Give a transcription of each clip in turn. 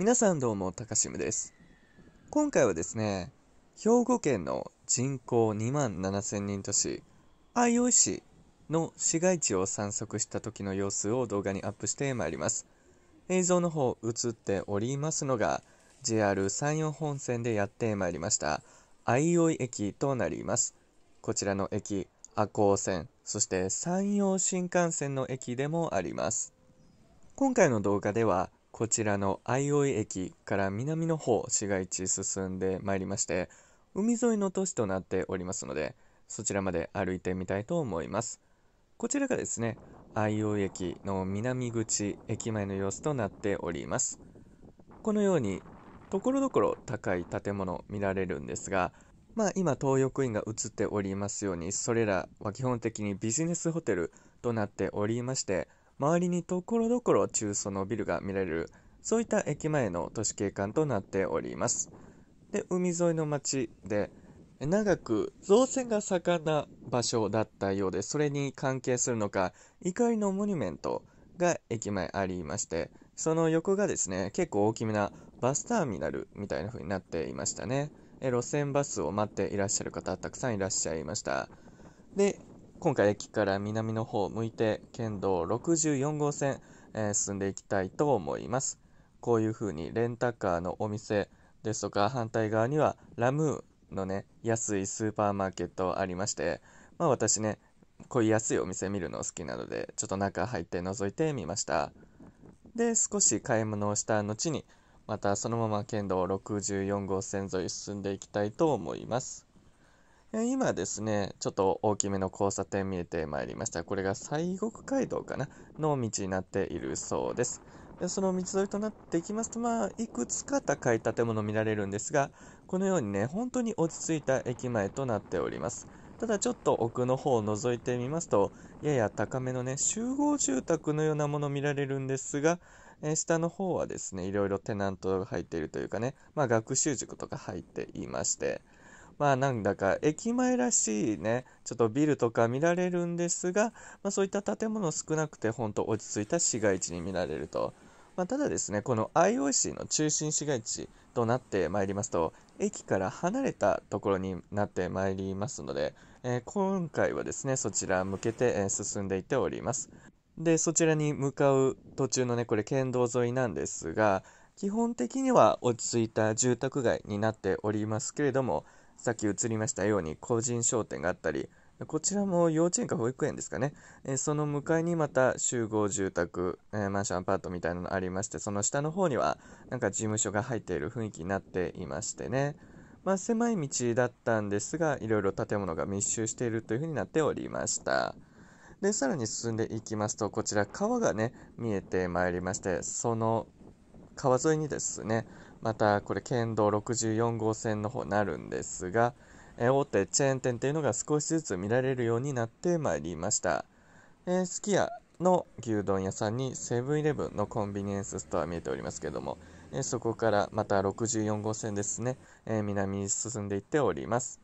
皆さんどうも、高島しむです。今回はですね、兵庫県の人口2万7000人都市、相生市の市街地を散策した時の様子を動画にアップしてまいります。映像の方映っておりますのが、JR 山陽本線でやってまいりました、相生駅となります。こちらの駅、赤穂線、そして山陽新幹線の駅でもあります。今回の動画では、こちらの相生駅から南の方市街地進んでまいりまして海沿いの都市となっておりますのでそちらまで歩いてみたいと思いますこちらがですね相生駅の南口駅前の様子となっておりますこのようにところどころ高い建物見られるんですがまあ今東横インが映っておりますようにそれらは基本的にビジネスホテルとなっておりまして周りにところどころ中層のビルが見られる、そういった駅前の都市景観となっております。で、海沿いの町で、長く造船が盛んな場所だったようで、それに関係するのか、怒りのモニュメントが駅前ありまして、その横がですね、結構大きめなバスターミナルみたいな風になっていましたね。え路線バスを待っていらっしゃる方、たくさんいらっしゃいました。で、今回駅から南の方向いて県道64号線、えー、進んでいきたいと思いますこういう風にレンタカーのお店ですとか反対側にはラムーのね安いスーパーマーケットありましてまあ私ねこういう安いお店見るの好きなのでちょっと中入って覗いてみましたで少し買い物をした後にまたそのまま県道64号線沿い進んでいきたいと思います今ですね、ちょっと大きめの交差点見えてまいりました。これが西国街道かなの道になっているそうです。でその道沿いとなっていきますと、まあ、いくつか高い建物見られるんですが、このようにね、本当に落ち着いた駅前となっております。ただちょっと奥の方を覗いてみますと、やや高めのね、集合住宅のようなもの見られるんですが、えー、下の方はですね、いろいろテナントが入っているというかね、まあ、学習塾とか入っていまして、まあなんだか駅前らしいね、ちょっとビルとか見られるんですが、まあ、そういった建物少なくて本当落ち着いた市街地に見られると。まあ、ただですね、この IOC の中心市街地となってまいりますと、駅から離れたところになってまいりますので、えー、今回はですね、そちら向けて、え進んでいっております。で、そちらに向かう途中のね、これ県道沿いなんですが、基本的には落ち着いた住宅街になっておりますけれども、さっき映りましたように個人商店があったり、こちらも幼稚園か保育園ですかね。えその向かいにまた集合住宅、えマンションアパートみたいなのありまして、その下の方にはなんか事務所が入っている雰囲気になっていましてね。まあ、狭い道だったんですが、いろいろ建物が密集しているというふうになっておりました。で、さらに進んでいきますと、こちら川がね、見えてまいりまして、その川沿いにですね、またこれ県道64号線の方になるんですが、え大手チェーン店というのが少しずつ見られるようになってまいりました。えき家の牛丼屋さんにセブンイレブンのコンビニエンスストア見えておりますけども、えそこからまた64号線ですね、え南に進んでいっております。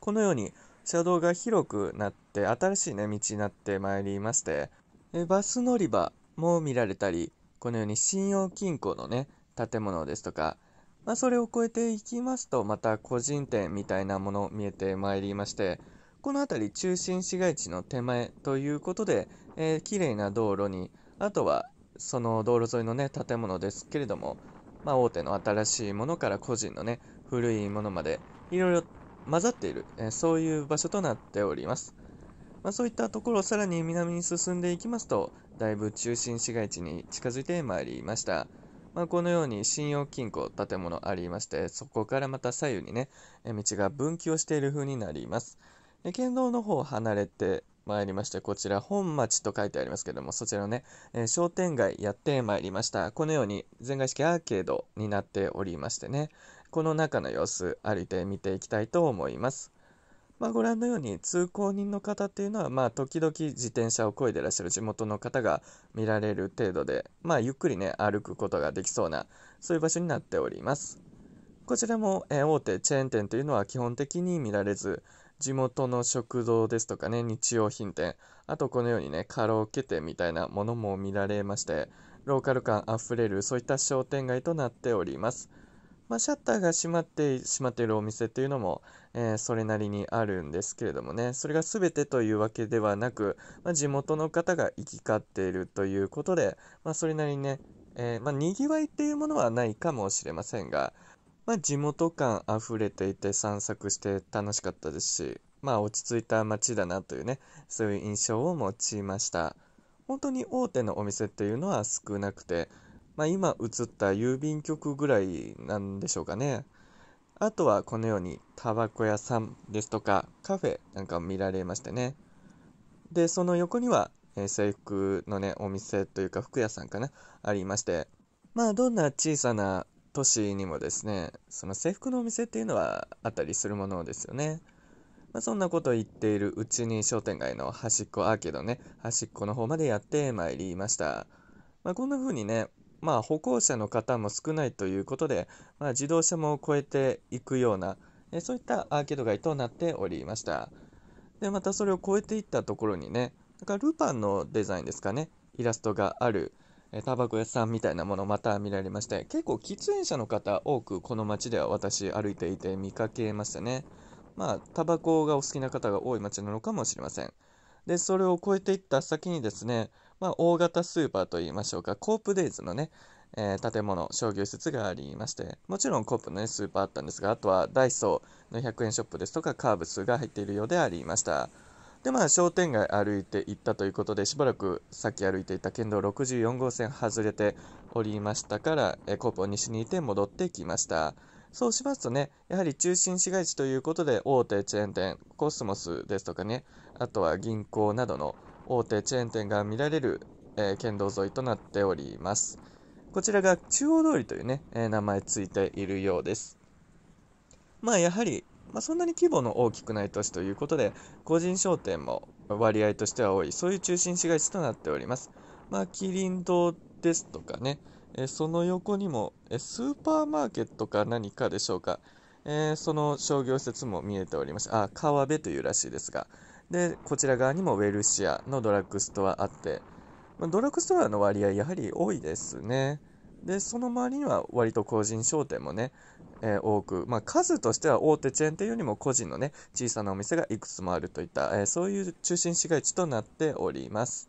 このように車道が広くなって新しい、ね、道になってまいりまして、えバス乗り場も見られたり、このように信用金庫のね、建物ですとか、まあ、それを超えていきますと、また個人店みたいなもの見えてまいりまして、この辺り中心市街地の手前ということで、えー、綺麗な道路に、あとはその道路沿いのね、建物ですけれども、まあ、大手の新しいものから個人のね、古いものまで、いろいろ混ざっている、えー、そういう場所となっております。まあ、そういったところをさらに南に進んでいきますと、だいぶ中心市街地に近づいてまいりました。まあ、このように信用金庫建物ありましてそこからまた左右にね道が分岐をしている風になります県道の方を離れてまいりましてこちら本町と書いてありますけどもそちらのね、え商店街やってまいりましたこのように全外式アーケードになっておりましてねこの中の様子歩いてみていきたいと思いますまあ、ご覧のように通行人の方っていうのは、まあ、時々自転車をこいでらっしゃる地元の方が見られる程度で、まあ、ゆっくりね歩くことができそうなそういう場所になっておりますこちらも、え大手チェーン店というのは基本的に見られず地元の食堂ですとかね日用品店あとこのようにねカラオケ店みたいなものも見られましてローカル感あふれるそういった商店街となっております。まあ、シャッターが閉まってしまっているお店っていうのも、えー、それなりにあるんですけれどもね、それが全てというわけではなく、まあ、地元の方が行き交っているということで、まあ、それなりにね、えー、まあ、にぎわいっていうものはないかもしれませんが、まあ、地元感あふれていて散策して楽しかったですし、まあ、落ち着いた街だなというね、そういう印象を持ちました。本当に大手のお店っていうのは少なくて、まあ、今映った郵便局ぐらいなんでしょうかね。あとはこのようにタバコ屋さんですとかカフェなんか見られましてね。で、その横には、え制服のね、お店というか服屋さんかな、ありまして。まあどんな小さな都市にもですね、その制服のお店っていうのはあったりするものですよね。まあ、そんなことを言っているうちに商店街の端っこ、アーケードね、端っこの方までやってまいりました。まあ、こんな風にね、まあ、歩行者の方も少ないということで、まあ、自動車も超えていくような、えそういったアーケード街となっておりました。で、またそれを超えていったところにね、だからルパンのデザインですかね、イラストがある、えタバコ屋さんみたいなものまた見られまして、結構喫煙者の方多くこの街では私歩いていて見かけましたね。まあ、タバコがお好きな方が多い街なのかもしれません。で、それを超えていった先にですね、まあ、大型スーパーといいましょうか、コープデイズのね、えー、建物、商業施設がありまして、もちろんコープの、ね、スーパーあったんですが、あとはダイソーの100円ショップですとか、カーブスが入っているようでありました。で、まあ、商店街歩いていったということで、しばらくさっき歩いていた県道64号線外れておりましたから、えー、コープを西にいて戻ってきました。そうしますとね、やはり中心市街地ということで、大手チェーン店、コスモスですとかね、あとは銀行などの大手チェーン店が見られる、え県道沿いとなっております。こちらが中央通りというね、え名前ついているようです。まあやはり、まあ、そんなに規模の大きくない都市ということで、個人商店も割合としては多い、そういう中心市街地となっております。まあ、キリン島ですとかね、えその横にもえスーパーマーケットか何かでしょうか、えー、その商業施設も見えておりまして、あ、川辺というらしいですが、でこちら側にもウェルシアのドラッグストアあって、まあ、ドラッグストアの割合やはり多いですねでその周りには割と個人商店もね、えー、多く、まあ、数としては大手チェーン店よりも個人のね小さなお店がいくつもあるといった、えー、そういう中心市街地となっております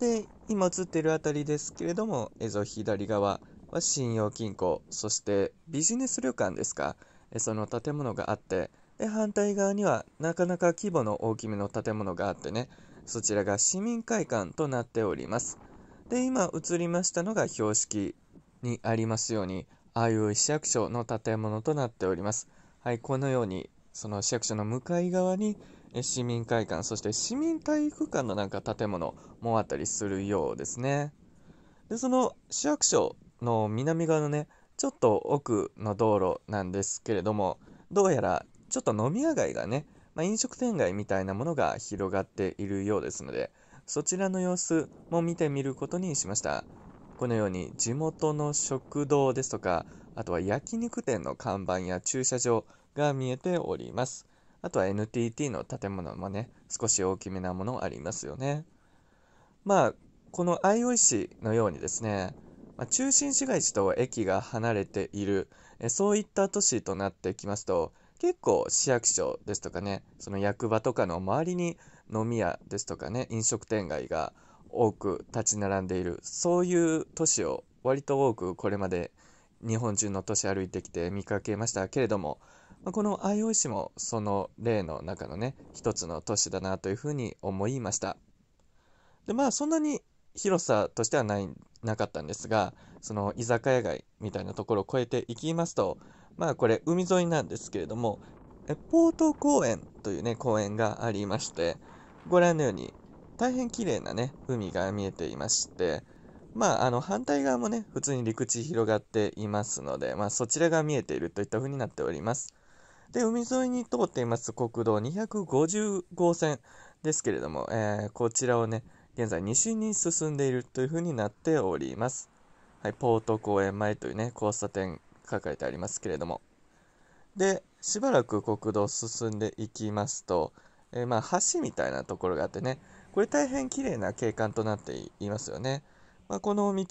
で今映っている辺りですけれども映像左側は信用金庫そしてビジネス旅館ですかその建物があってで反対側にはなかなか規模の大きめの建物があってねそちらが市民会館となっておりますで今映りましたのが標識にありますようにああいう市役所の建物となっておりますはいこのようにその市役所の向かい側に市民会館そして市民体育館のなんか建物もあったりするようですねでその市役所の南側のねちょっと奥の道路なんですけれどもどうやらちょっと飲み屋街がね、まあ、飲食店街みたいなものが広がっているようですので、そちらの様子も見てみることにしました。このように地元の食堂ですとか、あとは焼肉店の看板や駐車場が見えております。あとは NTT の建物もね、少し大きめなものありますよね。まあ、この相生市のようにですね、まあ、中心市街地と駅が離れている、えそういった都市となってきますと、結構市役所ですとかね、その役場とかの周りに飲み屋ですとかね、飲食店街が多く立ち並んでいる、そういう都市を割と多くこれまで日本中の都市歩いてきて見かけましたけれども、この IO 市もその例の中のね、一つの都市だなというふうに思いました。で、まあそんなに広さとしてはない、なかったんですが、その居酒屋街みたいなところを越えていきますと、まあこれ海沿いなんですけれども、ポート公園というね、公園がありまして、ご覧のように大変綺麗なね、海が見えていまして、まあ、あの反対側もね、普通に陸地広がっていますので、まあ、そちらが見えているといった風になっております。で、海沿いに通っています国道250号線ですけれども、えー、こちらをね、現在西に進んでいるという風になっております。はい、ポート公園前というね、交差点書かれてありますけれどもでしばらく国道を進んでいきますと、えー、まあ、橋みたいなところがあってねこれ大変綺麗な景観となっていますよね、まあ、この道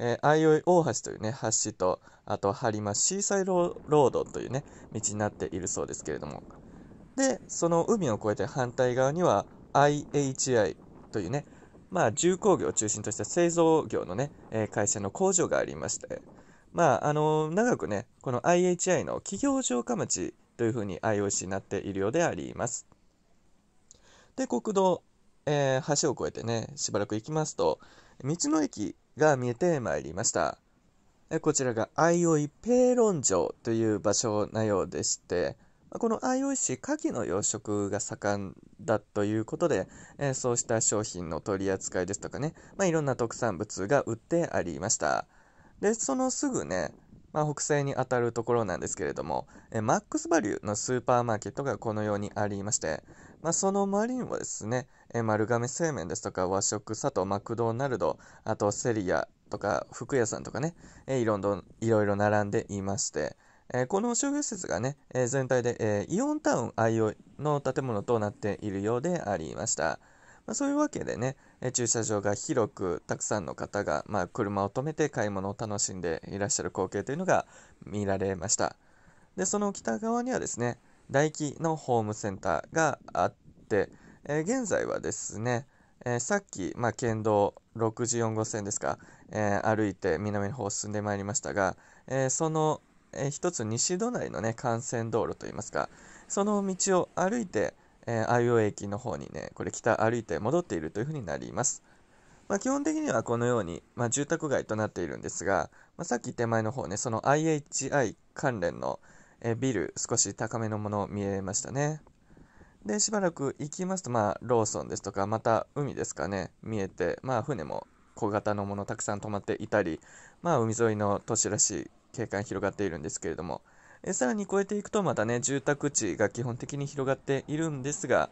えー、あいおい大橋というね、橋と、あと、播磨シーサイドロードというね、道になっているそうですけれども。で、その海を越えて反対側には、IHI というね、まあ、重工業を中心とした製造業のね、えー、会社の工場がありまして、まあ、あの、長くね、この IHI の企業城下町というふうに IOC になっているようであります。で、国道、えー、橋を越えてね、しばらく行きますと、道の駅が見えてまいりました。こちらが IOI ペーロン城という場所なようでして、この IOI 市、牡蠣の養殖が盛んだということで、えー、そうした商品の取り扱いですとかね、まあ、いろんな特産物が売ってありました。で、そのすぐね、まあ、北西にあたるところなんですけれども、えマックスバリューのスーパーマーケットがこのようにありまして、まあ、その周りにはですね、え丸亀製麺ですとか和食、佐藤、マクドナルド、あとセリアとか服屋さんとかね、えいろんどいろいろ並んでいまして、えこの商業施設がね、え全体で、えイオンタウン IO の建物となっているようでありました。まあ、そういうわけでね、え駐車場が広くたくさんの方が、まあ、車を止めて買い物を楽しんでいらっしゃる光景というのが見られましたでその北側にはですね大輝のホームセンターがあって、えー、現在はですね、えー、さっき、まあ、県道64号線ですか、えー、歩いて南の方進んでまいりましたが、えその、えー、一つ西隣のね幹線道路といいますかその道を歩いてえー、IO 駅の方にね、これ北歩いて戻っているというふうになります。まあ、基本的にはこのように、まあ、住宅街となっているんですが、まあ、さっき手前の方ね、その IHI 関連の、えー、ビル、少し高めのもの見えましたね。で、しばらく行きますと、まあ、ローソンですとか、また海ですかね、見えて、まあ、船も小型のものたくさん泊まっていたり、まあ、海沿いの都市らしい景観広がっているんですけれども、えさらに越えていくとまたね、住宅地が基本的に広がっているんですが、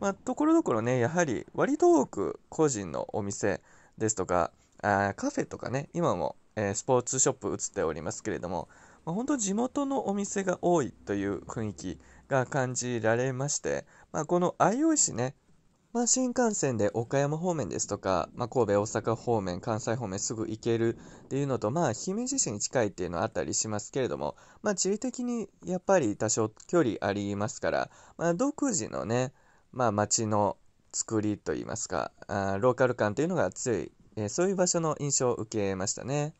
まところどころね、やはり割と多く個人のお店ですとか、あカフェとかね、今も、えー、スポーツショップ映っておりますけれども、まあ、本当地元のお店が多いという雰囲気が感じられまして、まあ、この相生市ね、まあ、新幹線で岡山方面ですとか、まあ、神戸、大阪方面、関西方面すぐ行けるっていうのと、まあ、姫路市に近いっていうのはあったりしますけれども、まあ、地理的にやっぱり多少距離ありますから、まあ、独自のね、まあ、街の作りといいますか、あローカル感というのが強い、えー、そういう場所の印象を受けましたね。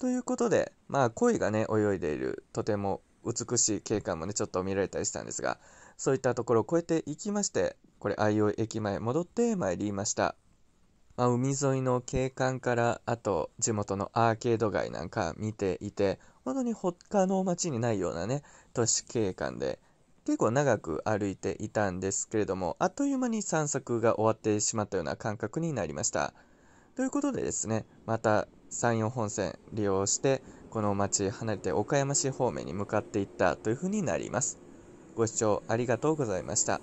ということで、まあ、鯉がね、泳いでいる、とても美しい景観もね、ちょっと見られたりしたんですが、そういったところを超えていきまして、これ、相生駅前戻って参りました。まあ、海沿いの景観から、あと地元のアーケード街なんか見ていて、本当に他の街にないようなね、都市景観で、結構長く歩いていたんですけれども、あっという間に散策が終わってしまったような感覚になりました。ということでですね、また山陽本線利用して、この町離れて岡山市方面に向かっていったというふうになります。ご視聴ありがとうございました。